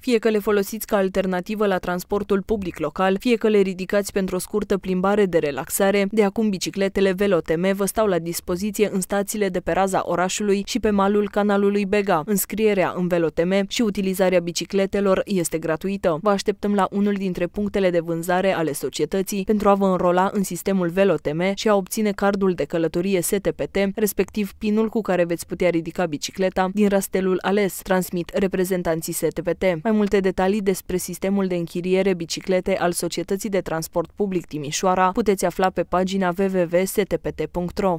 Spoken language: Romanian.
fie că le folosiți ca alternativă la transportul public local, fie că le ridicați pentru o scurtă plimbare de relaxare, de acum bicicletele VeloTM vă stau la dispoziție în stațiile de pe raza orașului și pe malul canalului Bega. Înscrierea în VeloTM și utilizarea bicicletelor este gratuită. Vă așteptăm la unul dintre punctele de vânzare ale societății pentru a vă înrola în sistemul VeloTM și a obține cardul de călătorie STPT, respectiv pinul cu care veți putea ridica bicicleta din rastelul ales, transmit reprezentanții STPT. Mai mai multe detalii despre sistemul de închiriere biciclete al Societății de Transport Public Timișoara puteți afla pe pagina www.stpt.ro.